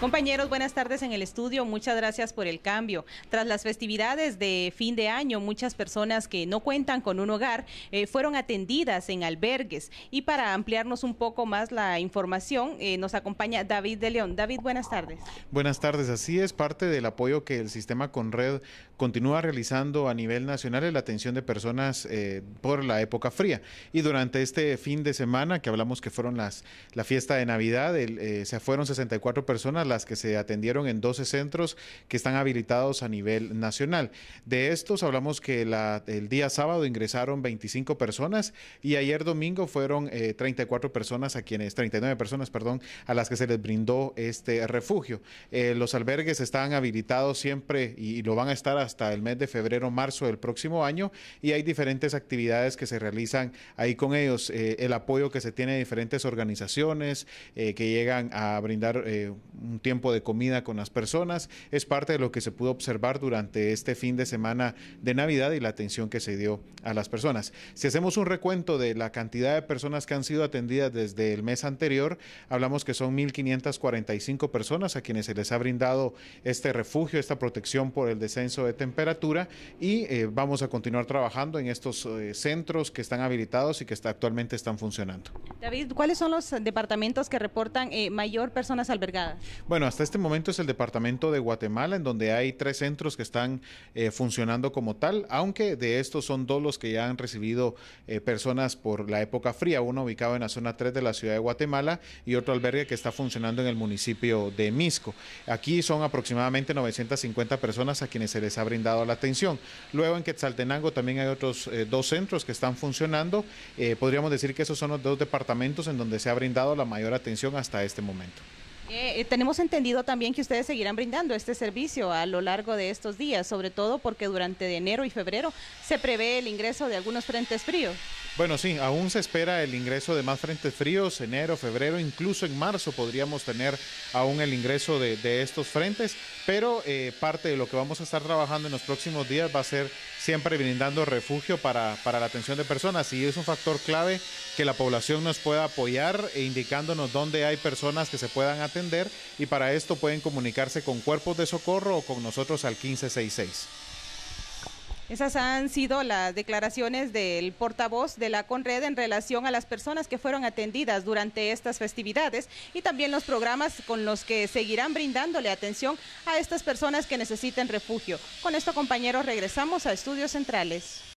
Compañeros, buenas tardes en el estudio. Muchas gracias por el cambio. Tras las festividades de fin de año, muchas personas que no cuentan con un hogar eh, fueron atendidas en albergues. Y para ampliarnos un poco más la información, eh, nos acompaña David de León. David, buenas tardes. Buenas tardes. Así es parte del apoyo que el sistema Conred continúa realizando a nivel nacional en la atención de personas eh, por la época fría. Y durante este fin de semana, que hablamos que fueron las la fiesta de Navidad, se fueron 64 personas las que se atendieron en 12 centros que están habilitados a nivel nacional. De estos hablamos que la, el día sábado ingresaron 25 personas y ayer domingo fueron 34 eh, personas a quienes, 39 personas, perdón, a las que se les brindó este refugio. Eh, los albergues están habilitados siempre y, lo van a estar hasta el mes de febrero, marzo del próximo año y hay diferentes actividades que se realizan ahí con ellos. Eh, el apoyo que se tiene de diferentes organizaciones que llegan a brindar un tiempo de comida con las personas. Es parte de lo que se pudo observar durante este fin de semana de Navidad y la atención que se dio a las personas. Si hacemos un recuento de la cantidad de personas que han sido atendidas desde el mes anterior, hablamos que son 1.545 personas a quienes se les ha brindado este refugio, esta protección por el descenso de temperatura y eh, vamos a continuar trabajando en estos eh, centros que están habilitados y que actualmente están funcionando. David, ¿cuáles son los departamentos que reportan eh, mayor personas albergadas? Bueno, hasta este momento es el departamento de Guatemala, en donde hay tres centros que están eh, funcionando como tal, aunque de estos son dos los que ya han recibido eh, personas por la época fría, uno ubicado en la zona 3 de la ciudad de Guatemala y otro albergue que está funcionando en el municipio de Misco. Aquí son aproximadamente 950 personas a quienes se les ha brindado la atención. Luego en Quetzaltenango también hay otros dos centros que están funcionando. podríamos decir que esos son los dos departamentos en donde se ha brindado la mayor atención hasta este momento. Eh, eh, tenemos entendido también que ustedes seguirán brindando este servicio a lo largo de estos días, sobre todo porque durante enero y febrero se prevé el ingreso de algunos frentes fríos. Bueno, sí, aún se espera el ingreso de más frentes fríos, enero, febrero, incluso en marzo podríamos tener aún el ingreso de, estos frentes, pero eh, parte de lo que vamos a estar trabajando en los próximos días va a ser siempre brindando refugio para, para la atención de personas y es un factor clave que la población nos pueda apoyar e indicándonos dónde hay personas que se puedan atender y para esto pueden comunicarse con cuerpos de socorro o con nosotros al 1566. Esas han sido las declaraciones del portavoz de la Conred en relación a las personas que fueron atendidas durante estas festividades y también los programas con los que seguirán brindándole atención a estas personas que necesiten refugio. Con esto, compañeros, regresamos a Estudios Centrales.